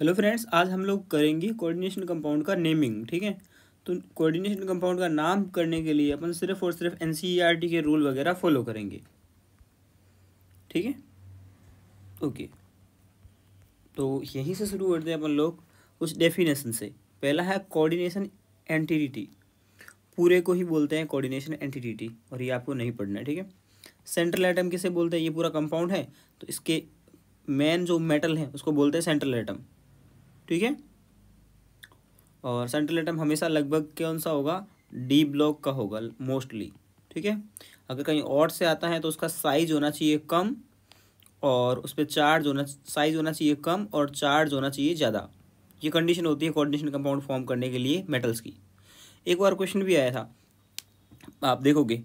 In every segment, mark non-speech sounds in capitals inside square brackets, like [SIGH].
hello friends आज हम लोग करेंगे कोऑर्डिनेशन कंपाउंड का नेमिंग ठीक है तो कोऑर्डिनेशन कंपाउंड का नाम करने के लिए अपन सिर्फ और सिर्फ एन e के रूल वगैरह फॉलो करेंगे ठीक है ओके तो यहीं से शुरू करते हैं अपन लोग उस डेफिनेशन से पहला है कोऑर्डिनेशन एंटिटी पूरे को ही बोलते हैं कोऑर्डिनेशन एंटिटी और ये आपको नहीं पढ़ना है ठीक है सेंट्रल एटम किसे बोलते हैं ये पूरा कंपाउंड है तो इसके मेन जो मेटल है उसको बोलते हैं सेंट्रल एटम ठीक है और सेंट्रल एटम हमेशा लगभग कौन सा होगा डी ब्लॉक का होगा मोस्टली ठीक है अगर कहीं और से आता है तो उसका साइज होना चाहिए कम और उस पर चार्ज होना साइज होना चाहिए कम और चार्ज होना चाहिए ज़्यादा ये कंडीशन होती है कोऑर्डिनेशन कंपाउंड फॉर्म करने के लिए मेटल्स की एक बार क्वेश्चन भी आया था आप देखोगे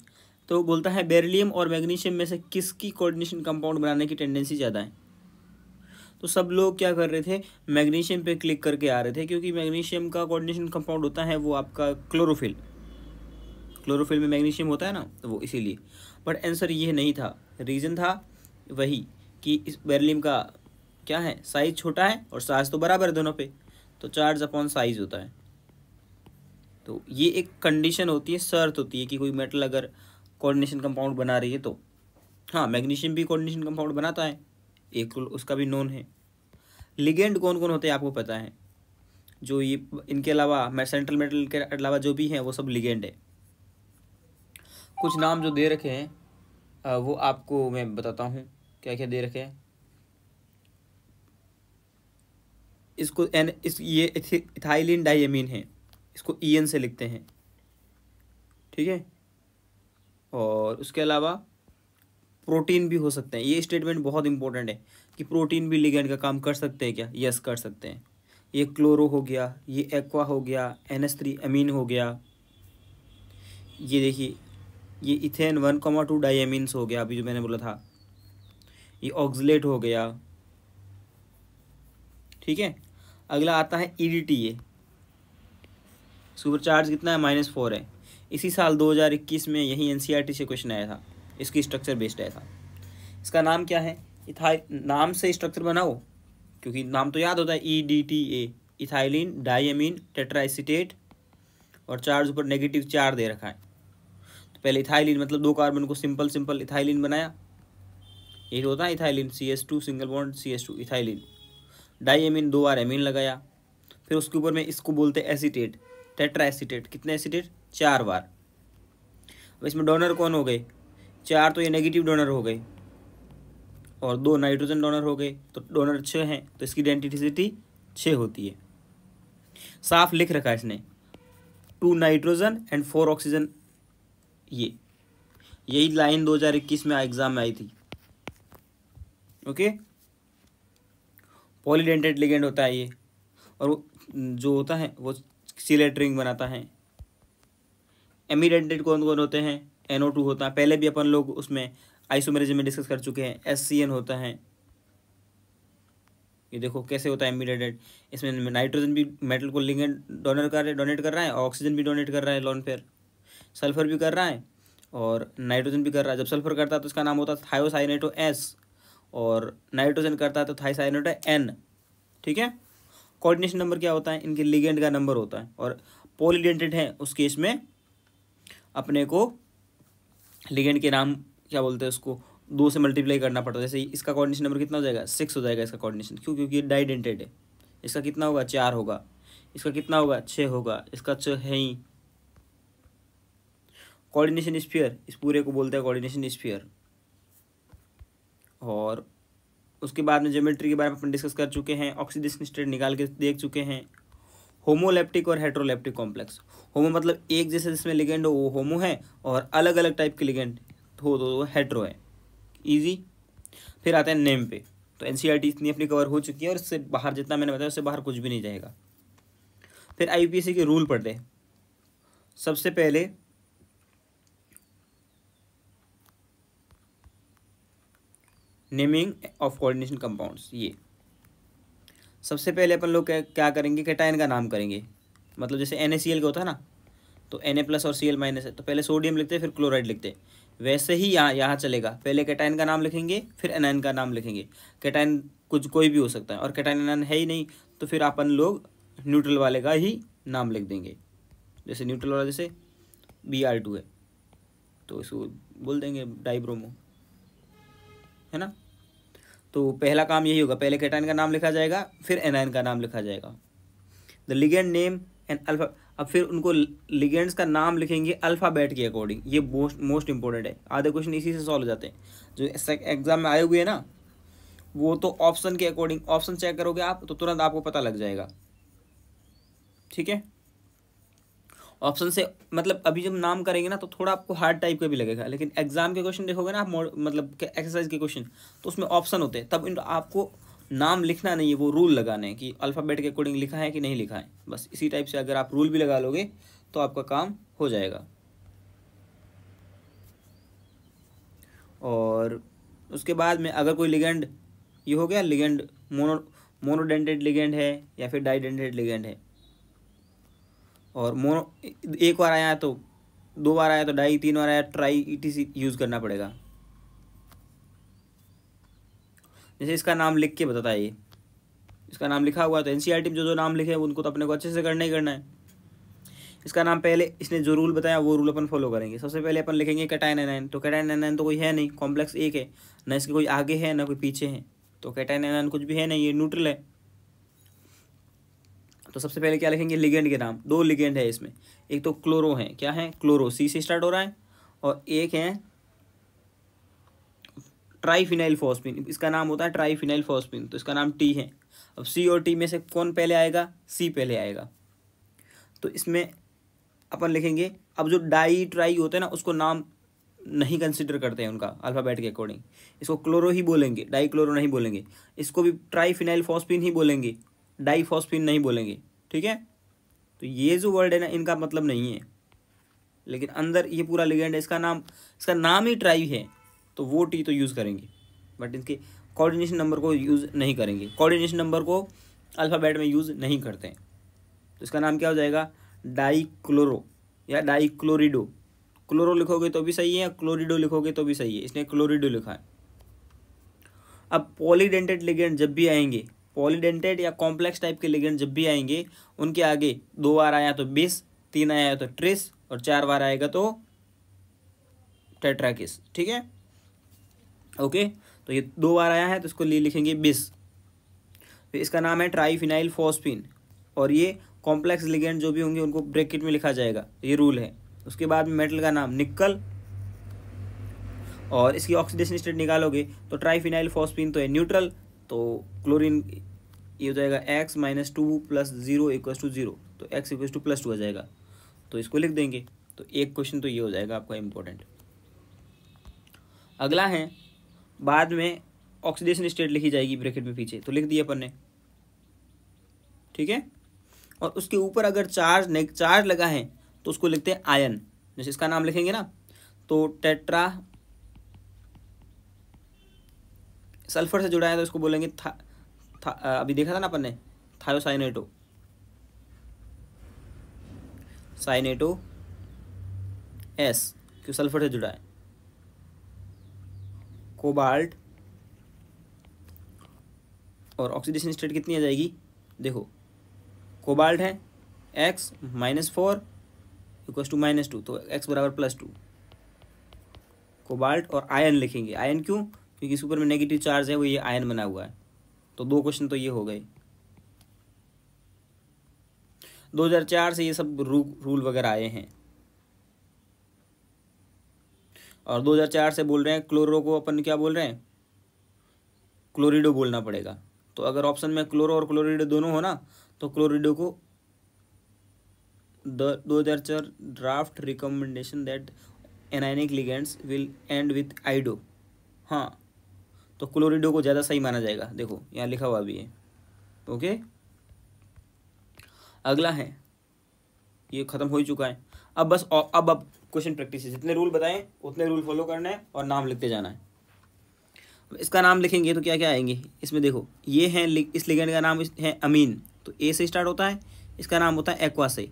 तो बोलता है बेरिलियम और मैग्नीशियम में से किसकी कोऑर्डिनेशन कंपाउंड बनाने की टेंडेंसी ज़्यादा है तो सब लोग क्या कर रहे थे मैग्नीशियम पे क्लिक करके आ रहे थे क्योंकि मैग्नीशियम का कोऑर्डिनेशन कंपाउंड होता है वो आपका क्लोरोफिल क्लोरोफिल में मैग्नीशियम होता है ना तो वो इसीलिए बट आंसर ये नहीं था रीज़न था वही कि इस बेरिलियम का क्या है साइज़ छोटा है और साइज तो बराबर है दोनों पे तो चार्ज अपॉन साइज होता है तो ये एक कंडीशन होती है शर्त होती है कि कोई मेटल अगर कोऑर्डिनेशन कंपाउंड बना रही है तो हाँ मैग्नीशियम भी कोऑर्डिनेशन कंपाउंड बनाता है एक रोल उसका भी नोन है लिगेंड कौन कौन होते हैं आपको पता है जो ये इनके अलावा मैं सेंट्रल मेटल के अलावा जो भी हैं वो सब लिगेंड है कुछ नाम जो दे रखे हैं वो आपको मैं बताता हूँ क्या क्या दे रखे हैं इसको एन इस ये इथाइलिन डाइमीन है इसको ई एन से लिखते हैं ठीक है और उसके अलावा प्रोटीन भी हो सकते हैं ये स्टेटमेंट बहुत इंपॉर्टेंट है कि प्रोटीन भी लिगेंड का काम कर सकते हैं क्या यस कर सकते हैं ये क्लोरो हो गया ये एक्वा हो गया एन एस थ्री अमीन हो गया ये देखिए ये ethane one comma two diamine हो गया अभी जो मैंने बोला था ये ऑक्सलेट हो गया ठीक है अगला आता है E D T A supercharge कितना है माइनस फोर है इसी साल 2021 में यही एन e से क्वेश्चन आया था इसकी स्ट्रक्चर बेस्ड है ऐसा इसका नाम क्या है इथाइल नाम से स्ट्रक्चर बनाओ क्योंकि नाम तो याद होता है E D T A ethylene diamine tetraacetate और चार्ज ऊपर नेगेटिव चार दे रखा है तो पहले इथाइलिन मतलब दो कार्बन को सिंपल सिंपल इथाइलिन बनाया ये होता है ethylene C S two single bond C S two ethylene diamine दो बार एमिन लगाया फिर उसके ऊपर में इसको बोलते हैं एसीटेट टेट्रा एसीटेट कितने एसीटेट चार बार अब इसमें डोनर कौन हो गए चार तो ये नेगेटिव डोनर हो गए और दो नाइट्रोजन डोनर हो गए तो डोनर छः हैं तो इसकी डेंटिटिसिटी छः होती है साफ लिख रखा है इसने two nitrogen and four oxygen ये यही लाइन 2021 में एग्ज़ाम में आई थी ओके पॉलीडेंटेड लिगेंड होता है ये और वो जो होता है वो सिलेट रिंग बनाता है एमिडेंटेड कौन कौन होते हैं एन होता है पहले भी अपन लोग उसमें आइसोमेरिज में डिस्कस कर चुके हैं एस होता है ये देखो कैसे होता है इमीडिएटेड इसमें नाइट्रोजन भी मेटल को लिंगेड डोनर कर रहे डोनेट कर रहा है ऑक्सीजन भी डोनेट कर रहा है लॉन फेयर सल्फर भी कर रहा है और नाइट्रोजन भी कर रहा है जब सल्फर करता है तो इसका नाम होता है थायोसाइनेटो एस और नाइट्रोजन करता है तो थाईसाइनेटो एन ठीक है कोऑर्डिनेशन नंबर क्या होता है इनके लिगेंड का नंबर होता है और पोलिडेंटेड है उस केस में अपने को लिगेंड के नाम क्या बोलते हैं उसको दो से मल्टीप्लाई करना पड़ता है जैसे इसका कोऑर्डिनेशन नंबर कितना हो जाएगा सिक्स हो जाएगा इसका कोऑर्डिनेशन क्यों क्योंकि ये डाइडेंटेड है इसका कितना होगा चार होगा इसका कितना होगा छः होगा इसका छ है ही कोऑर्डिनेशन स्फीयर इस पूरे को बोलते हैं कोऑर्डिनेशन स्फीयर और उसके बाद में जोमेट्री के बारे में अपन डिस्कस कर चुके हैं ऑक्सीडेशन स्टेट निकाल के देख चुके हैं होमोलेप्टिक और हेट्रोलेप्टिक कॉम्प्लेक्स होमो मतलब एक जैसे जिसमें लिगेंड हो वो होमो है और अलग अलग टाइप के लिगेंड हो तो वो हेट्रो है ईजी फिर आते हैं नेम पे तो एन e इतनी अपनी कवर हो चुकी है और इससे बाहर जितना मैंने बताया उससे बाहर कुछ भी नहीं जाएगा फिर आई के रूल पढ़ते सबसे पहले नेमिंग ऑफ कोऑर्डिनेशन कंपाउंड्स ये सबसे पहले अपन लोग क्या करेंगे कैटाइन का नाम करेंगे मतलब जैसे एन का होता है ना तो एन ए प्लस और सी एल माइनस है तो पहले सोडियम लिखते हैं फिर क्लोराइड लिखते हैं वैसे ही यहाँ यहाँ चलेगा पहले कैटाइन का नाम लिखेंगे फिर एनाइन का नाम लिखेंगे कैटाइन कुछ कोई भी हो सकता है और कैटाइन एनाइन है ही नहीं तो फिर अपन लोग न्यूट्रल वाले का ही नाम लिख देंगे जैसे न्यूट्रल वाला जैसे बी आर टू है तो इसको बोल देंगे डाइब्रोमो है ना तो पहला काम यही होगा पहले केटाइन का नाम लिखा जाएगा फिर एनाइन का नाम लिखा जाएगा the ligand name and alpha अब फिर उनको लिगेंड्स का नाम लिखेंगे अल्फ़ाबेट के अकॉर्डिंग ये मोस्ट मोस्ट इंपॉर्टेंट है आधे क्वेश्चन इसी से सॉल्व हो जाते हैं जो एग्जाम में आए हुए हैं ना वो तो ऑप्शन के अकॉर्डिंग ऑप्शन चेक करोगे आप तो तुरंत आपको पता लग जाएगा ठीक है ऑप्शन से मतलब अभी जब नाम करेंगे ना तो थोड़ा आपको हार्ड टाइप का भी लगेगा लेकिन एग्जाम के क्वेश्चन देखोगे ना आप मतलब एक्सरसाइज के क्वेश्चन तो उसमें ऑप्शन होते हैं तब इन आपको नाम लिखना नहीं है वो रूल लगाने हैं कि अल्फ़ाबेट के अकॉर्डिंग लिखा है कि नहीं लिखा है बस इसी टाइप से अगर आप रूल भी लगा लोगे तो आपका काम हो जाएगा और उसके बाद में अगर कोई लिगेंड ये हो गया लिगेंड मोनो मोनोडेंटेड लिगेंड है या फिर डाइडेंटेड लिगेंड है और मोनो एक बार आया तो दो बार आया तो ढाई तीन बार आया ट्राई ईटीसी यूज़ करना पड़ेगा जैसे इसका नाम लिख के बताता है ये इसका नाम लिखा हुआ है तो एन सी e जो जो नाम लिखे उनको तो अपने को अच्छे से करना ही करना है इसका नाम पहले इसने जो रूल बताया वो रूल अपन फॉलो करेंगे सबसे पहले अपन लिखेंगे कैटाइन एन तो कैटाइन एन तो कोई है नहीं कॉम्प्लेक्स एक है ना इसके कोई आगे है ना कोई पीछे है तो कैटाइन एन कुछ भी है नहीं ये न्यूट्रल है तो सबसे पहले क्या लिखेंगे लिगेंड के नाम दो लिगेंड है इसमें एक तो क्लोरो है क्या है क्लोरो सी से स्टार्ट हो रहा है और एक है ट्राईफिनाइल फॉस्पिन इसका नाम होता है ट्राईफिनाइल फॉस्पिन तो इसका नाम टी है अब सी और टी में से कौन पहले आएगा सी पहले आएगा तो इसमें अपन लिखेंगे अब जो डाई ट्राई होते हैं ना उसको नाम नहीं कंसिडर करते हैं उनका अल्फ़ाबेट के अकॉर्डिंग इसको क्लोरो ही बोलेंगे डाई क्लोरो नहीं बोलेंगे इसको भी ट्राई फिनाइल फॉस्पिन ही बोलेंगे डाइफॉस्फिन नहीं बोलेंगे ठीक है तो ये जो वर्ड है ना इनका मतलब नहीं है लेकिन अंदर ये पूरा लिगेंड है इसका नाम इसका नाम ही ट्राई है तो वो टी तो यूज़ करेंगे बट इनके कोऑर्डिनेशन नंबर को यूज़ नहीं करेंगे कोऑर्डिनेशन नंबर को अल्फ़ाबेट में यूज़ नहीं करते हैं तो इसका नाम क्या हो जाएगा डाइक्लोरो या डाइक्लोरिडो क्लोरो लिखोगे तो भी सही है या क्लोरिडो लिखोगे तो भी सही है इसने क्लोरिडो लिखा है अब पॉलीडेंटेड लिगेंड जब भी आएंगे पॉलीडेंटेड या कॉम्प्लेक्स टाइप के लिगेंड जब भी आएंगे उनके आगे दो बार आया तो बीस तीन आया तो ट्रिस और चार बार आएगा तो टेट्राकिस ठीक है ओके तो ये दो बार आया है तो इसको ली लिखेंगे बिस तो इसका नाम है ट्राईफिनाइल फोस्फिन और ये कॉम्प्लेक्स लिगेंड जो भी होंगे उनको ब्रैकेट में लिखा जाएगा ये रूल है उसके बाद में मेटल का नाम निकल और इसकी ऑक्सीडेशन स्टेट निकालोगे तो ट्राईफिनाइल फोस्फिन तो है न्यूट्रल तो क्लोरीन ये हो जाएगा x minus two plus zero equals to zero तो x equals to plus two आ जाएगा तो इसको लिख देंगे तो एक क्वेश्चन तो ये हो जाएगा आपका इम्पोर्टेंट अगला है बाद में ऑक्सीडेशन स्टेट लिखी जाएगी ब्रैकेट में पीछे तो लिख दिया अपन ने ठीक है और उसके ऊपर अगर चार्ज चार्ज लगा है तो उसको लिखते हैं आयन जैसे इसका नाम लिखेंगे ना तो टेट्रा सल्फर से जुड़ा है तो इसको बोलेंगे था, था अभी देखा था ना अपन ने थायोसाइनेटो साइनेटो एस क्यों सल्फर से जुड़ा है कोबाल्ट और ऑक्सीडेशन स्टेट कितनी आ जाएगी देखो कोबाल्ट है x minus four equal to minus two तो एक्स बराबर प्लस टू कोबाल्ट और आयन लिखेंगे आयन क्यों क्योंकि ऊपर में नेगेटिव चार्ज है वो ये आयन बना हुआ है तो दो क्वेश्चन तो ये हो गए 2004 से ये सब रू, रूल वगैरह आए हैं और 2004 से बोल रहे हैं क्लोरो को अपन क्या बोल रहे हैं क्लोरिडो बोलना पड़ेगा तो अगर ऑप्शन में क्लोरो और क्लोरिडो दोनों हो ना तो क्लोरिडो को हजार चार draft recommendation that anionic ligands will end with ido हाँ तो क्लोरिडो को ज़्यादा सही माना जाएगा देखो यहाँ लिखा हुआ भी है ओके अगला है ये ख़त्म हो ही चुका है अब बस अब अब क्वेश्चन प्रैक्टिस जितने रूल बताएं उतने रूल फॉलो करना है और नाम लिखते जाना है इसका नाम लिखेंगे तो क्या क्या आएंगे इसमें देखो ये है इस लिगेंड का नाम है अमीन तो ए से स्टार्ट होता है इसका नाम होता है एक्वा से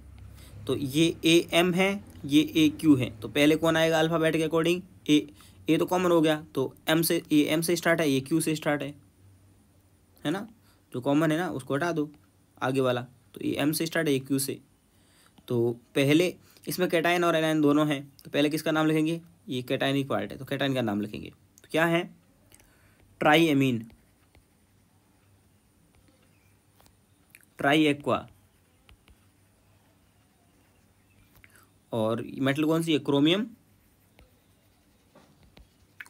तो ये ए एम है ये ए क्यू है तो पहले कौन आएगा अल्फ़ाबेट के अकॉर्डिंग ए ए तो कॉमन हो गया तो एम से ये एम से स्टार्ट है ये क्यू से स्टार्ट है है ना जो कॉमन है ना उसको हटा दो आगे वाला तो ये एम से स्टार्ट है ये क्यू से तो पहले इसमें कैटाइन और एनाइन दोनों हैं तो पहले किसका नाम लिखेंगे ये कैटाइन ही पार्ट है तो कैटाइन का नाम लिखेंगे तो क्या है ट्राई एमीन ट्राई एक्वा और मेटल कौन सी है क्रोमियम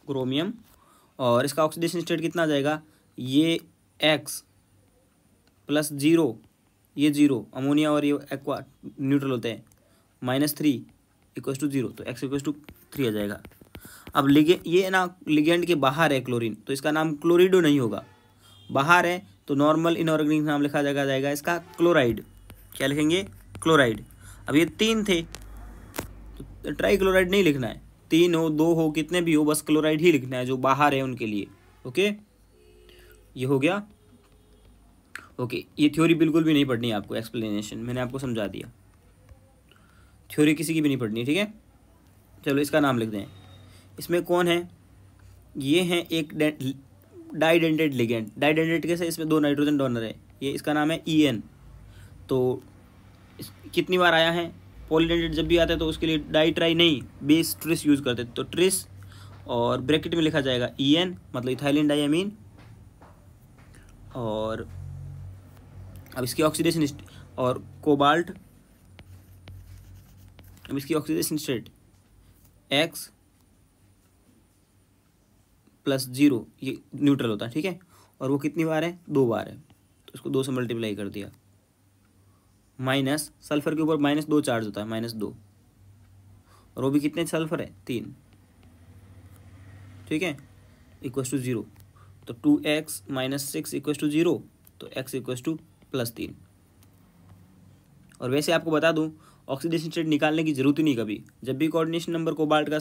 क्रोमियम और इसका ऑक्सीडेशन स्टेट कितना आ जाएगा ये एक्स प्लस जीरो ये जीरो अमोनिया और ये एक्वा न्यूट्रल होते हैं minus three equal to zero तो एक्स इक्व टू थ्री आ जाएगा अब लिगे ये ना लिगेंड के बाहर है क्लोरीन तो इसका नाम क्लोरिडो नहीं होगा बाहर है तो नॉर्मल इनऑर्गेनिक नाम लिखा जाएगा जाएगा इसका क्लोराइड क्या लिखेंगे क्लोराइड अब ये तीन थे तो ट्राई क्लोराइड नहीं लिखना है तीन हो दो हो कितने भी हो बस क्लोराइड ही लिखना है जो बाहर है उनके लिए ओके ये हो गया ओके ये थ्योरी बिल्कुल भी नहीं पढ़नी आपको एक्सप्लेनेशन मैंने आपको समझा दिया थ्योरी किसी की भी नहीं पढ़नी ठीक है चलो इसका नाम लिख दें इसमें कौन है ये हैं एक डाइडेंटेड लिगेंड डाइडेंटेड कैसे इसमें दो नाइट्रोजन डोनर है ये इसका नाम है ई e एन तो कितनी बार आया है पॉलिनेटेड जब भी आता है तो उसके लिए डाई ट्राई नहीं बेस ट्रिस यूज़ करते तो ट्रिस और ब्रैकेट में लिखा जाएगा ई e एन मतलब इथाइलिन डाइमीन और अब इसकी ऑक्सीडेशन और कोबाल्ट अब इसकी oxidation state x plus zero ये न्यूट्रल होता है ठीक है और वो कितनी बार है दो बार है तो इसको दो से मल्टीप्लाई कर दिया माइनस सल्फर के ऊपर माइनस दो चार्ज होता है माइनस दो और वो भी कितने सल्फर है तीन ठीक है इक्व टू जीरो तो two x minus six equal to zero तो एक्स इक्व टू प्लस तीन और वैसे आपको बता दूं ऑक्सीडेशन स्टेट निकालने की जरूरत ही नहीं कभी जब भी कोऑर्डिनेशन नंबर कोबाल्ट का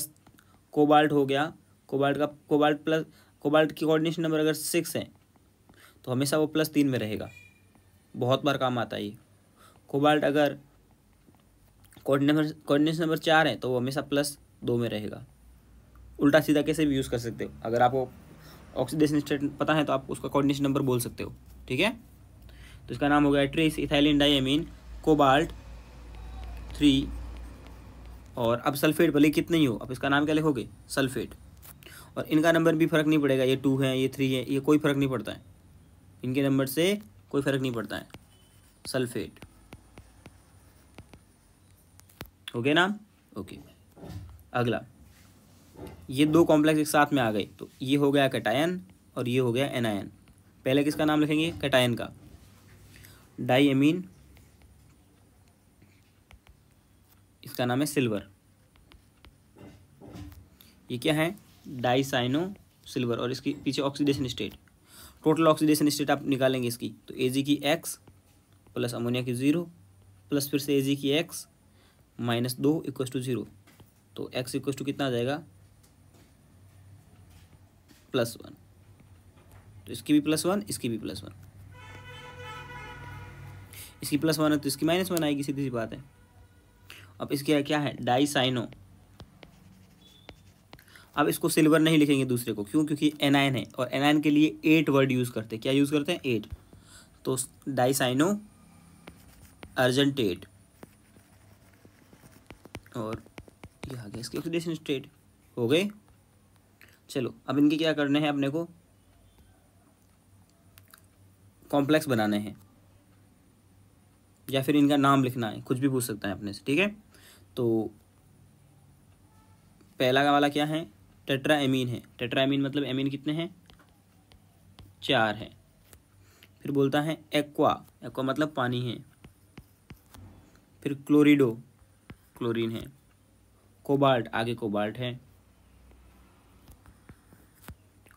कोबाल्ट हो गया कोबाल्ट का कोबाल्ट प्लस कोबाल्ट की कोऑर्डिनेशन नंबर अगर सिक्स है तो हमेशा वो प्लस तीन में रहेगा बहुत बार काम आता है ये कोबाल्ट अगर कोऑर्डिनेट कोऑर्डिनेशन नंबर चार है तो वो हमेशा प्लस दो में रहेगा उल्टा सीधा कैसे भी यूज़ कर सकते हो अगर आपको ऑक्सीडेशन स्टेट पता है तो आप उसका कोऑर्डिनेशन नंबर बोल सकते हो ठीक है तो इसका नाम होगा गया इथाइलिन डाइमिन कोबाल्ट थ्री और अब सल्फेट भले कितने ही हो अब इसका नाम क्या लिखोगे सल्फेट और इनका नंबर भी फ़र्क नहीं पड़ेगा ये टू है ये थ्री है ये कोई फ़र्क नहीं पड़ता है इनके नंबर से कोई फ़र्क नहीं पड़ता है सल्फेट ओके ना ओके अगला ये दो कॉम्प्लेक्स एक साथ में आ गए तो ये हो गया कटायन और ये हो गया एनायन पहले किसका नाम लिखेंगे कटायन का डाईएमीन इसका नाम है सिल्वर ये क्या है डाईसाइनो सिल्वर और इसके पीछे oxidation state total oxidation state आप निकालेंगे इसकी तो एजी की एक्स प्लस अमोनिया की ज़ीरो प्लस फिर से एजी की एक्स माइनस दो इक्व टू ज़ीरो तो एक्स इक्व टू कितना आ जाएगा प्लस वन तो इसकी भी प्लस वन इसकी भी प्लस वन इसकी प्लस वन है तो इसकी माइनस वन आएगी सीधी सी बात है अब इसके क्या है डाई साइनो अब इसको सिल्वर नहीं लिखेंगे दूसरे को क्यों क्योंकि एनायन है और एनायन के लिए एट वर्ड यूज़ करते हैं क्या यूज़ करते हैं एट तो डाई साइनो अर्जेंट एट और ये आ गया इसके ऑक्सीडेशन स्टेट हो गए चलो अब इनके क्या करने हैं अपने को कॉम्प्लेक्स बनाने हैं या फिर इनका नाम लिखना है कुछ भी पूछ सकता है अपने से ठीक है तो पहला का वाला क्या है टेट्रा एमीन है टेट्रा एमीन मतलब एमीन कितने हैं चार हैं फिर बोलता है एक्वा एक्वा मतलब पानी है फिर क्लोरिडो क्लोरीन है कोबाल्ट आगे कोबाल्ट है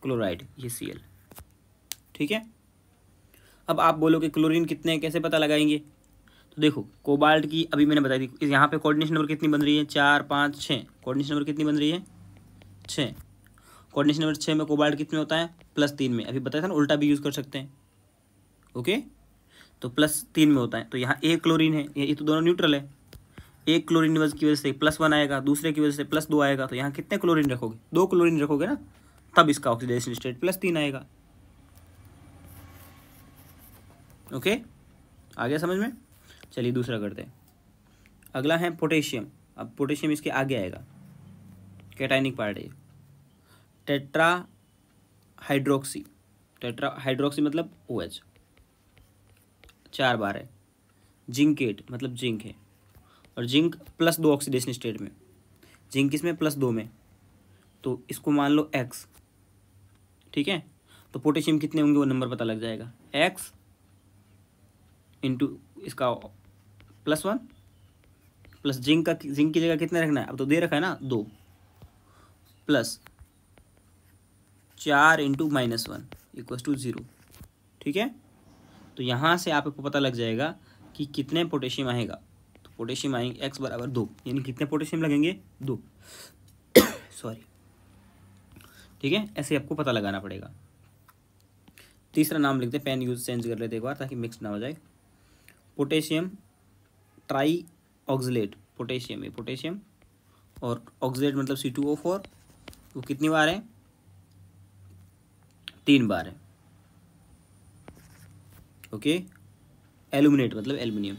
क्लोराइड ये सी ठीक है अब आप बोलो कि क्लोरीन कितने कैसे पता लगाएंगे तो देखो कोबाल्ट की अभी मैंने बताई थी यहाँ पे कोऑर्डिनेशन नंबर कितनी बन रही है चार पाँच छः कोऑर्डिनेशन नंबर कितनी बन रही है छः कोऑर्डिनेशन नंबर छः में कोबाल्ट कितने होता है प्लस तीन में अभी बताया था ना उल्टा भी यूज़ कर सकते हैं ओके तो प्लस तीन में होता है तो यहाँ एक क्लोरीन है ये तो दोनों न्यूट्रल है एक क्लोरीन की वजह से प्लस वन आएगा दूसरे की वजह से प्लस दो आएगा तो यहाँ कितने क्लोरीन रखोगे दो क्लोरीन रखोगे ना तब इसका ऑक्सीडेशन स्टेट प्लस तीन आएगा ओके आ गया समझ में चलिए दूसरा करते हैं अगला है पोटेशियम अब पोटेशियम इसके आगे आएगा कैटाइनिक पार्ट है टेट्रा हाइड्रोक्सी टेट्रा हाइड्रोक्सी मतलब ओ OH, चार बार है जिंकेट मतलब जिंक है और जिंक प्लस दो ऑक्सीडेशन स्टेट में जिंक इसमें प्लस दो में तो इसको मान लो एक्स ठीक है तो पोटेशियम कितने होंगे वो नंबर पता लग जाएगा एक्स इंटू इसका प्लस वन प्लस जिंक का जिंक की जगह कितना रखना है अब तो दे रखा है ना दो प्लस चार into minus one equal to zero ठीक है तो यहाँ से आपको पता लग जाएगा कि कितने पोटेशियम आएगा पोटेशियम आएंगे एक्स बराबर दो यानी कितने पोटेशियम लगेंगे दो सॉरी [COUGHS] ठीक है ऐसे आपको पता लगाना पड़ेगा तीसरा नाम लिखते हैं पेन यूज चेंज कर लेते एक बार ताकि मिक्स ना हो जाए पोटेशियम ट्राई ऑक्सलेट पोटेशियम है पोटेशियम और ऑक्सलेट मतलब सी टू ओ फोर वो कितनी बार है तीन बार है ओके एलुमिनेट मतलब एल्यूमिनियम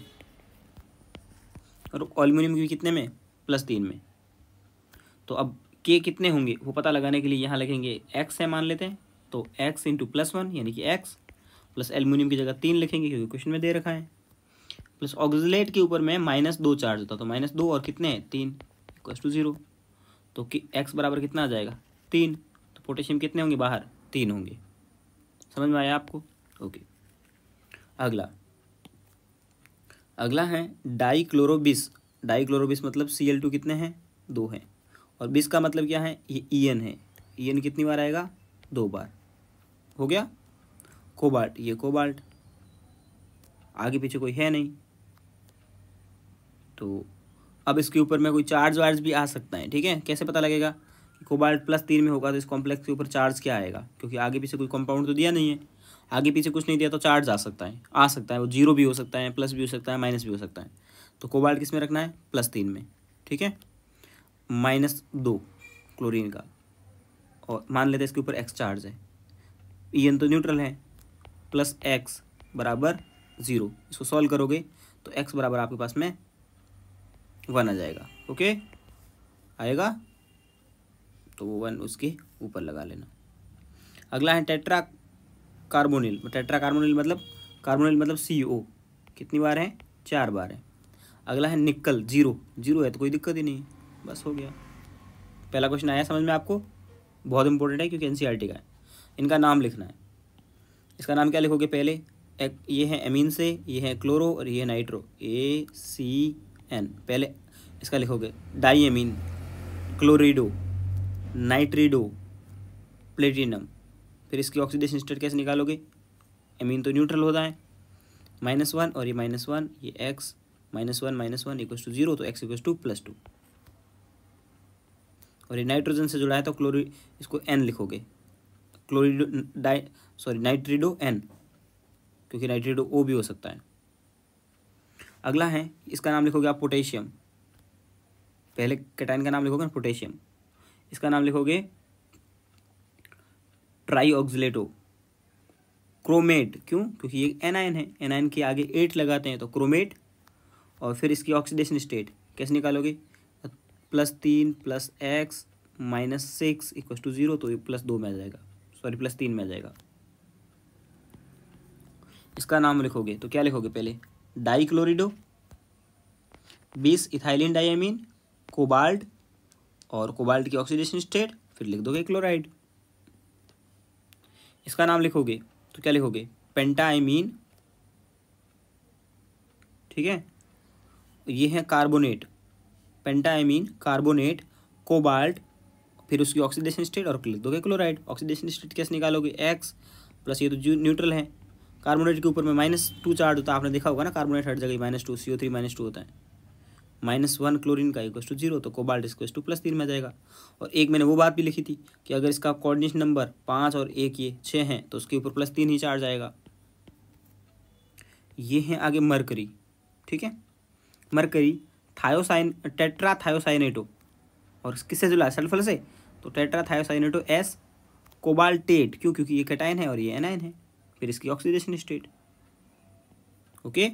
और एल्यूमिनियम की कितने में प्लस तीन में तो अब के कितने होंगे वो पता लगाने के लिए यहाँ लिखेंगे एक्स है मान लेते हैं तो एक्स इंटू प्लस वन यानी कि एक्स प्लस एल्यूमिनियम की जगह तीन लिखेंगे क्योंकि क्वेश्चन में दे रखा है प्लस ऑक्सीलेट के ऊपर में माइनस दो चार्ज होता तो माइनस दो और कितने हैं तीन इक्वस टू जीरो तो कि एक्स बराबर कितना आ जाएगा तीन तो पोटेशियम कितने होंगे बाहर तीन होंगे समझ में आया आपको ओके अगला अगला है डाईक्लोरोबिस डाईक्लोरोबिस मतलब सी एल टू कितने हैं दो हैं और बिस का मतलब क्या है ये ई e एन है ई e एन कितनी बार आएगा दो बार हो गया कोबाल्ट ये कोबाल्ट आगे पीछे कोई है नहीं तो अब इसके ऊपर में कोई चार्ज वार्ज भी आ सकता है ठीक है कैसे पता लगेगा कोबाल्ट प्लस तीन में होगा तो इस कॉम्प्लेक्स के ऊपर चार्ज क्या आएगा क्योंकि आगे पीछे कोई कंपाउंड तो दिया नहीं है आगे पीछे कुछ नहीं दिया तो चार्ज आ सकता है आ सकता है वो जीरो भी हो सकता है प्लस भी हो सकता है माइनस भी हो सकता है तो कोबाल्ट किस में रखना है प्लस तीन में ठीक है माइनस दो क्लोरीन का और मान लेते हैं इसके ऊपर एक्स चार्ज है ई तो न्यूट्रल है प्लस एक्स बराबर ज़ीरो इसको सॉल्व करोगे तो एक्स बराबर आपके पास में वन आ जाएगा ओके आएगा तो वो वन उसके ऊपर लगा लेना अगला है टेट्रा कार्बोनिल टेट्रा कार्बोनिल मतलब कार्बोनिल मतलब सी ओ कितनी बार है चार बार है अगला है निकल जीरो जीरो है तो कोई दिक्कत ही नहीं है बस हो गया पहला क्वेश्चन आया समझ में आपको बहुत इंपॉर्टेंट है क्योंकि एन e का है इनका नाम लिखना है इसका नाम क्या लिखोगे पहले एक ये है एमीन से ये है क्लोरो और ये है नाइट्रो ए सी एन पहले इसका लिखोगे di amine chlorido nitrido platinum फिर इसकी ऑक्सीडेशन स्टेट कैसे निकालोगे अमीन तो न्यूट्रल होता है माइनस वन और ये माइनस वन ये x minus one minus one equals to zero तो x equal to plus two और ये नाइट्रोजन से जुड़ा है तो क्लोरी इसको एन लिखोगे क्लोरिडो सॉरी नाइट्रीडो एन क्योंकि नाइट्रीडो ओ भी हो सकता है अगला है इसका नाम लिखोगे आप पोटेशियम पहले कैटाइन का नाम लिखोगे ना पोटेशियम इसका नाम लिखोगे ट्राई ऑक्सलेटो क्रोमेट क्यों क्योंकि ये एनआईन है एनआईन के आगे एट लगाते हैं तो क्रोमेट और फिर इसकी ऑक्सीडेशन स्टेट कैसे निकालोगे प्लस तीन plus x minus six equal to zero तो ये प्लस दो में आ जाएगा सॉरी प्लस तीन में आ जाएगा इसका नाम लिखोगे तो क्या लिखोगे पहले dichlorido bis ethylene diamine cobalt और कोबाल्ट की ऑक्सीडेशन स्टेट फिर लिख दोगे क्लोराइड इसका नाम लिखोगे तो क्या लिखोगे पेंटाइमीन ठीक है ये है कार्बोनेट पेंटाइमीन कार्बोनेट कोबाल्ट फिर उसकी ऑक्सीडेशन स्टेट और लिख दोगे क्लोराइड ऑक्सीडेशन स्टेट कैसे निकालोगे एक्स प्लस ये तो न्यूट्रल है कार्बोनेट के ऊपर में माइनस टू चार्ज होता है आपने देखा होगा ना कार्बोनेट हर जगह minus two C O three minus two होता है माइनस वन क्लोरिन का इक्वस टू जीरो तो कोबाल्ट इसको टू प्लस तीन में जाएगा और एक मैंने वो बात भी लिखी थी कि अगर इसका कोऑर्डिनेशन नंबर पाँच और एक ये छः हैं तो उसके ऊपर प्लस तीन ही चार्ज आएगा ये हैं आगे मरकरी ठीक है मरकरी थायोसाइन टेट्रा थायोसाइनेटो और किससे जुला है सल्फर से तो टेट्रा थायोसाइनेटो एस कोबाल्टेट क्यों क्योंकि ये कैटाइन है और ये एनाइन है फिर इसकी ऑक्सीडेशन स्टेट ओके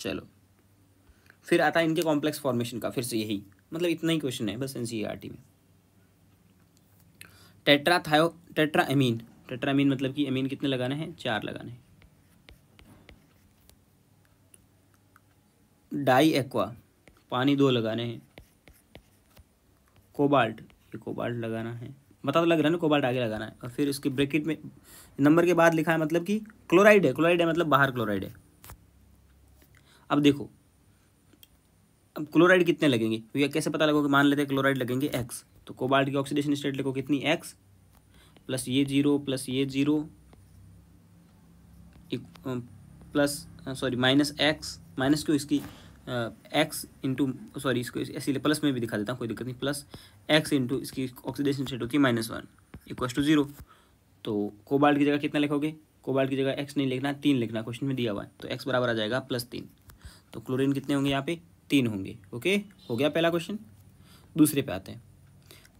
चलो फिर आता है इनके कॉम्प्लेक्स फॉर्मेशन का फिर से यही मतलब इतना ही क्वेश्चन है बस एन सी आर टी में tetra thio tetra amine tetra amine मतलब कि एमीन कितने लगाने हैं चार लगाने हैं डाई एक्वा पानी दो लगाने हैं कोबाल्ट ये कोबाल्ट लगाना है बता तो लग रहा है ना कोबाल्ट आगे लगाना है और फिर उसके ब्रैकेट में नंबर के बाद लिखा है मतलब कि क्लोराइड है क्लोराइड है मतलब बाहर क्लोराइड है अब देखो अब क्लोराइड कितने लगेंगे भैया तो कैसे पता लगोगे मान लेते हैं क्लोराइड लगेंगे एक्स तो कोबाल्ट की ऑक्सीडेशन स्टेट लिखो कितनी एक्स प्लस ये जीरो प्लस ये zero plus sorry minus x minus क्यों इसकी एक्स इंटू सॉरी इसको इसीलिए प्लस में भी दिखा देता हूँ कोई दिक्कत नहीं प्लस एक्स इंटू इसकी ऑक्सीडेशन स्टेट होती है minus one equals to zero तो कोबाल्ट की जगह कितना लिखोगे कोबाल्ट की जगह एक्स नहीं लिखना तीन लिखना क्वेश्चन में दिया हुआ है तो एक्स बराबर आ जाएगा प्लस तीन तो क्लोरीन कितने होंगे यहाँ पे तीन होंगे ओके हो गया पहला क्वेश्चन दूसरे पे आते हैं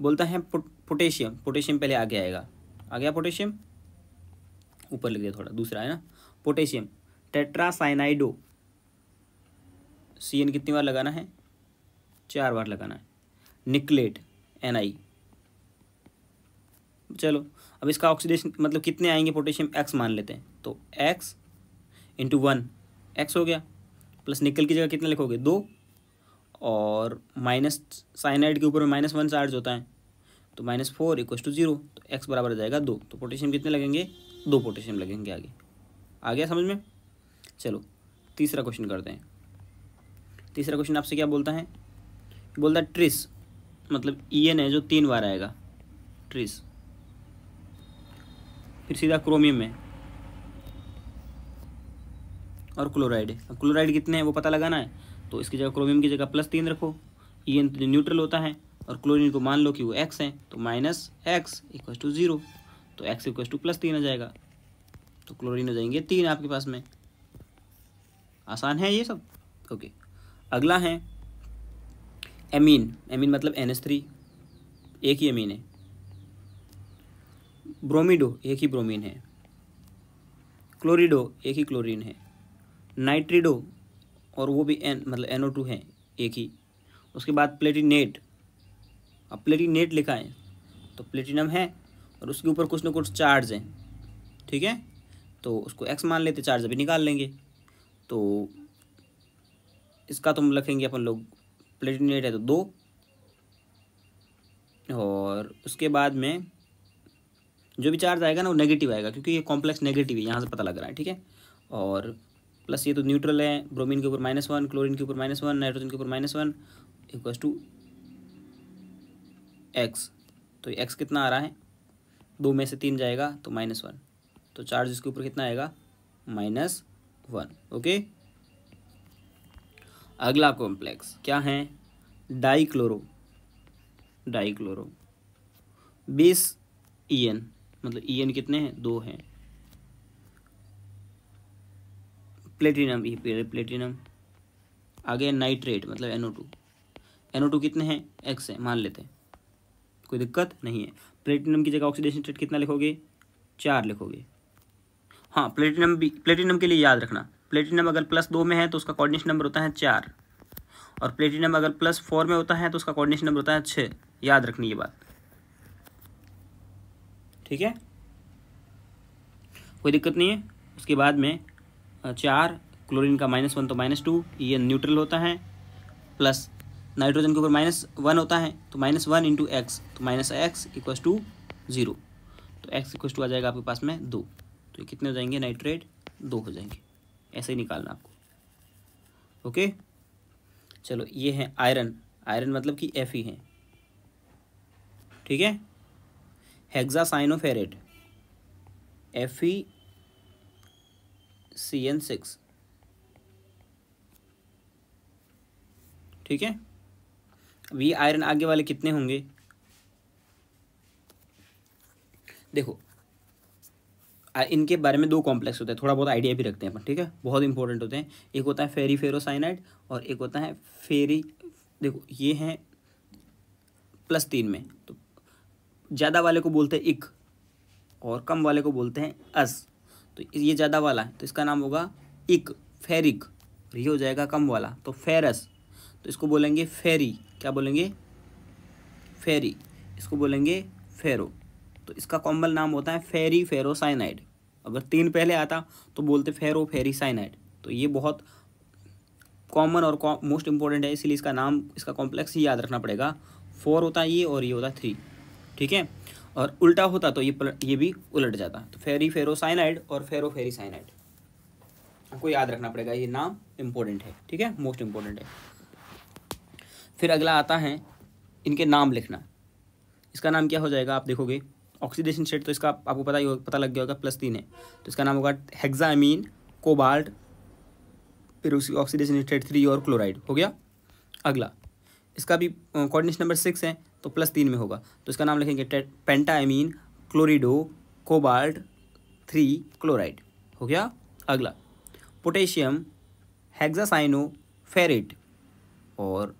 बोलता है पोटेशियम पोटेशियम पहले आगे आएगा आ गया पोटेशियम ऊपर लिख दिया थोड़ा दूसरा है ना पोटेशियम टेट्रासाइनाइडो सी एन कितनी बार लगाना है चार बार लगाना है निकलेट एन आई चलो अब इसका ऑक्सीडेशन मतलब कितने आएंगे पोटेशियम एक्स मान लेते हैं तो एक्स इंटू वन एक्स हो गया प्लस निकल की जगह कितना लिखोगे दो और माइनस साइनाइड के ऊपर में माइनस वन चार्ज होता है तो minus four equal to zero तो एक्स बराबर जाएगा दो तो पोटेशियम कितने लगेंगे दो पोटेशियम लगेंगे आगे आ गया समझ में चलो तीसरा क्वेश्चन करते हैं तीसरा क्वेश्चन आपसे क्या बोलता है बोलता है ट्रिस मतलब ई एन है जो तीन बार आएगा ट्रिस फिर सीधा क्रोमियम है और क्लोराइड है क्लोराइड कितने हैं वो पता लगाना है तो इसकी जगह क्रोमियम की जगह प्लस तीन रखो एन जो न्यूट्रल होता है और क्लोरीन को मान लो कि वो एक्स है तो minus x equal to zero तो एक्स इक्व टू प्लस तीन आ जाएगा तो क्लोरीन हो जाएंगे तीन आपके पास में आसान है ये सब ओके अगला है एमीन एमीन मतलब एन एस थ्री एक ही एमीन है ब्रोमिडो एक ही ब्रोमीन है क्लोरिडो एक ही क्लोरीन है नाइट्रीडो और वो भी एन मतलब एन टू है एक ही उसके बाद प्लेटिनेट अब प्लेटिनेट लिखा है तो प्लेटिनम है और उसके ऊपर कुछ ना कुछ चार्ज हैं ठीक है तो उसको एक्स मान लेते चार्ज अभी निकाल लेंगे तो इसका तो हम लिखेंगे अपन लोग प्लेटिनेट है तो दो और उसके बाद में जो भी चार्ज आएगा ना वो नेगेटिव आएगा क्योंकि ये कॉम्प्लेक्स नेगेटिव है यहाँ से पता लग रहा है ठीक है और प्लस ये तो न्यूट्रल है ब्रोमीन के ऊपर माइनस वन क्लोरिन के ऊपर माइनस वन नाइट्रोजन के ऊपर minus one equals to x तो एक्स कितना आ रहा है दो में से तीन जाएगा तो माइनस वन तो चार्ज इसके ऊपर कितना आएगा माइनस वन ओके अगला कॉम्प्लेक्स क्या है डाइक्लोरो डाइक्लोरो बीस ई e एन मतलब ई e एन कितने हैं दो हैं प्लेटिनम ई e प्लेटिनम आगे नाइट्रेट मतलब एनओ टू एनओ टू कितने हैं एक्स है मान लेते हैं कोई दिक्कत नहीं है प्लेटिनम की जगह ऑक्सीडेशन स्टेट कितना लिखोगे चार लिखोगे हाँ प्लेटिनम भी प्लेटिनम के लिए याद रखना प्लेटिनम अगर प्लस दो में है तो उसका कोऑर्डिनेशन नंबर होता है चार और प्लेटिनम अगर प्लस फोर में होता है तो उसका कोऑर्डिनेशन नंबर होता है छः याद रखनी ये बात ठीक है कोई दिक्कत नहीं है उसके बाद में चार क्लोरीन का माइनस वन तो माइनस टू ये न्यूट्रल होता है प्लस नाइट्रोजन के ऊपर माइनस वन होता है तो माइनस वन इंटू एक्स तो minus x equal to zero तो एक्स इक्वस टू आ जाएगा आपके पास में दो तो कितने हो जाएंगे नाइट्रेट दो हो जाएंगे ऐसे ही निकालना आपको ओके चलो ये है आयरन आयरन मतलब कि एफ ही है ठीक है hexa cyanoferrate F E C N six ठीक है वी आयरन आगे वाले कितने होंगे देखो इनके बारे में दो कॉम्प्लेक्स होते हैं थोड़ा बहुत आइडिया भी रखते हैं अपन ठीक है बहुत इंपॉर्टेंट होते हैं एक होता है फेरी फेरोसाइनाइड और एक होता है फेरी देखो ये हैं प्लस तीन में तो ज़्यादा वाले को बोलते हैं इक और कम वाले को बोलते हैं अस तो ये ज़्यादा वाला है तो इसका नाम होगा इक फेरिक ये हो जाएगा कम वाला तो फेरस तो इसको बोलेंगे फेरी क्या बोलेंगे फेरी इसको बोलेंगे फेरो तो इसका कॉम्बल नाम होता है फेरी फेरो साइनाइड अगर तीन पहले आता तो बोलते फेरो फेरी साइनाइड तो ये बहुत कॉमन और मोस्ट इंपॉर्टेंट है इसीलिए इसका नाम इसका कॉम्प्लेक्स ही याद रखना पड़ेगा फोर होता है ये और ये होता है थ्री ठीक है और उल्टा होता तो ये ये भी उलट जाता तो फेरी फेरोसाइनाइड और फेरो साइनाइड आपको याद रखना पड़ेगा ये नाम इम्पोर्टेंट है ठीक है मोस्ट इम्पोर्टेंट है फिर अगला आता है इनके नाम लिखना इसका नाम क्या हो जाएगा आप देखोगे ऑक्सीडेशन स्टेट तो इसका आपको पता ही पता लग गया होगा प्लस तीन है तो इसका नाम होगा हेक्सामीन कोबाल्ट फिर उसकी ऑक्सीडेशन स्टेट थ्री और क्लोराइड हो गया अगला इसका भी कोऑर्डिनेशन नंबर सिक्स है तो प्लस तीन में होगा तो इसका नाम लिखेंगे pentammine chlorido cobalt three chloride हो गया अगला पोटेशियम हेक्सासाइनो फेरेट और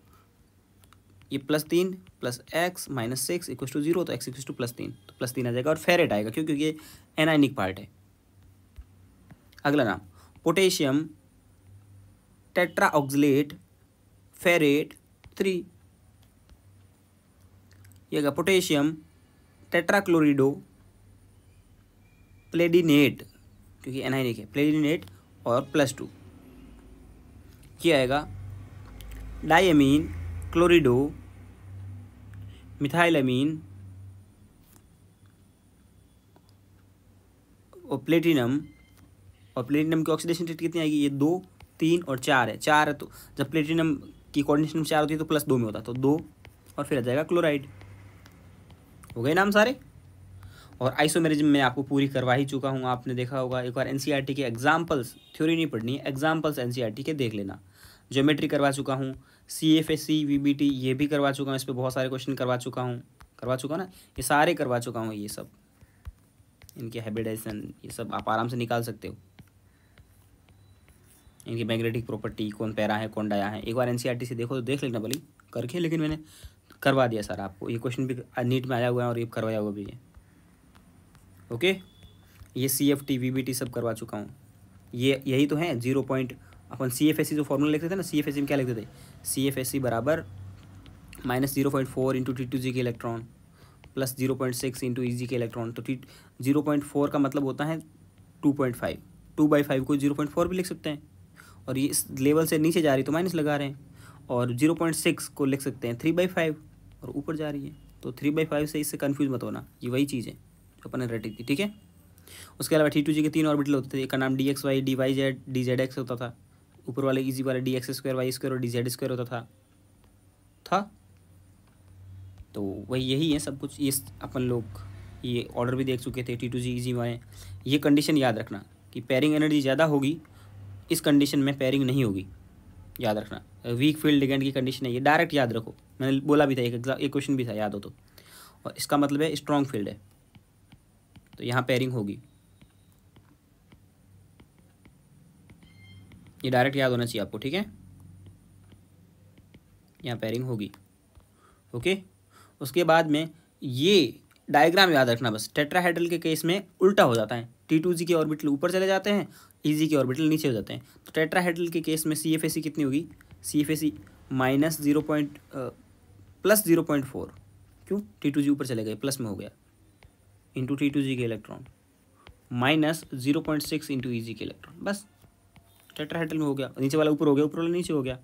ये प्लस तीन plus x minus six equal to zero तो एक्स इक्व टू प्लस तीन तो प्लस तीन आ जाएगा और फेरेट आएगा क्योंकि ये एनाइनिक पार्ट है अगला नाम potassium tetra oxalate ferrate three ये पोटेशियम टेट्राक्लोरिडो प्लेडिनेट क्योंकि एन है प्लेडिनेट और प्लस टू क्या आएगा डायमीन क्लोरिडो मिथाइलमीन और प्लेटिनम और प्लेटिनम की ऑक्सीडेशन रेट कितनी आएगी ये दो तीन और चार है चार है तो जब प्लेटिनम की कोऑर्डिनेशन में चार होती है तो प्लस दो में होता है तो दो और फिर आ जाएगा क्लोराइड हो गए नाम सारे और आइसोमेरिज्म में आपको पूरी करवा ही चुका हूँ आपने देखा होगा एक बार एनसीईआरटी e के एग्जाम्पल्स थ्योरी नहीं पढ़नी है एग्जाम्पल्स एनसीईआरटी e के देख लेना ज्योमेट्री करवा चुका हूँ C F S C V B T ये भी करवा चुका हूँ इस पर बहुत सारे क्वेश्चन करवा चुका हूँ करवा चुका ना ये सारे करवा चुका हूँ ये सब इनके हैबिटेशन ये सब आप आराम से निकाल सकते हो इनकी मैग्नेटिक प्रॉपर्टी कौन पैरा है कौन डाया है एक बार एनसीईआरटी e से देखो तो देख लेना भली करके लेकिन मैंने करवा दिया सर आपको ये क्वेश्चन भी नीट में आया हुआ है और ये करवाया हुआ भी है ओके ये C F T V B T सब करवा चुका हूँ ये यही तो है जीरो पॉइंट अपन सी एफ एस सी जो फॉर्मूला लिखते थे ना सी एफ एस सी में क्या लिखते थे सी एफ एस सी बराबर minus zero point four into T two G के electron plus zero point six into E G के इलेक्ट्रॉन तो जीरो पॉइंट फोर का मतलब होता है two point five two by five को जीरो पॉइंट फोर भी लिख सकते हैं और ये इस लेवल से नीचे जा रही तो माइनस लगा रहे हैं और जीरो पॉइंट सिक्स को लिख सकते हैं थ्री बाई फाइव और ऊपर जा रही है तो थ्री बाई फाइव से इससे कन्फ्यूज मत होना ये वही चीज़ है जो अपन ने रटी थी ठीक है उसके अलावा टी टू जी के तीन ऑर्बिटल होते थे एक का नाम D X Y D Y Z D Z X होता था ऊपर वाले इजी वाले D X square Y square और डी जेड स्क्वायर होता था था तो वही यही है सब कुछ ये अपन लोग ये ऑर्डर भी देख चुके थे T two G E G Y ये कंडीशन याद रखना कि पेयरिंग एनर्जी ज़्यादा होगी इस कंडीशन में पेयरिंग नहीं होगी याद रखना वीक फील्ड लिगेंड की कंडीशन है ये डायरेक्ट याद रखो मैंने बोला भी था एक एग्जाम एक क्वेश्चन भी था याद हो तो और इसका मतलब है स्ट्रॉन्ग फील्ड है तो यहाँ पेयरिंग होगी ये डायरेक्ट याद होना चाहिए आपको ठीक है यहाँ पेयरिंग होगी ओके उसके बाद में ये डायग्राम याद रखना बस टेट्राहेड्रल के केस में उल्टा हो जाता है टी टू जी के ऑर्बिटल ऊपर चले जाते हैं ईजी के ऑर्बिटल नीचे हो जाते हैं तो टेट्राहेड्रल के केस में सी एफ ए सी कितनी होगी C F A C minus zero point plus zero point four क्यों टी टू जी ऊपर चले गए प्लस में हो गया इंटू टी टू जी के electron minus zero point six into E G के इलेक्ट्रॉन बस टेट्राहेड्रल में हो गया नीचे वाला ऊपर हो गया ऊपर वाला नीचे हो गया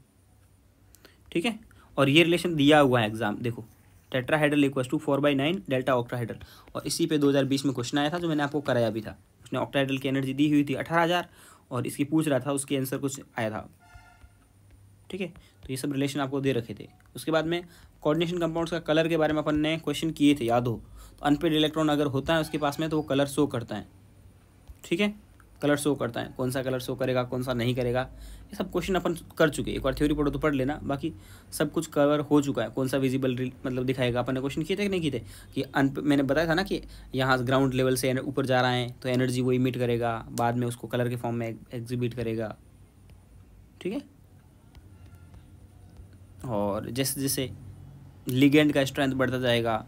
ठीक है और ये रिलेशन दिया हुआ है एग्जाम देखो tetrahedral equals to four by nine delta octahedral और इसी पे बीस में क्वेश्चन आया था जो मैंने आपको कराया भी था उसने ऑक्टाइडल की एनर्जी दी हुई थी अठारह हज़ार और इसकी पूछ रहा था उसके आंसर कुछ आया था ठीक है तो ये सब रिलेशन आपको दे रखे थे उसके बाद में कोऑर्डिनेशन कंपाउंड्स का कलर के बारे में अपन ने क्वेश्चन किए थे याद हो तो अनपेड इलेक्ट्रॉन अगर होता है उसके पास में तो वो कलर शो करता है ठीक है कलर शो करता है कौन सा कलर शो करेगा कौन सा नहीं करेगा सब क्वेश्चन अपन कर चुके एक बार थ्योरी पढ़ो तो पढ़ लेना बाकी सब कुछ कवर हो चुका है कौन सा विजिबल मतलब दिखाएगा अपन ने क्वेश्चन किए थे कि नहीं किए थे कि अन मैंने बताया था ना कि यहाँ ग्राउंड लेवल से ऊपर जा रहा है तो एनर्जी वो इमिट करेगा बाद में उसको कलर के फॉर्म में एग्जिबिट करेगा ठीक है और जैसे जैसे लिगेंड का स्ट्रेंथ बढ़ता जाएगा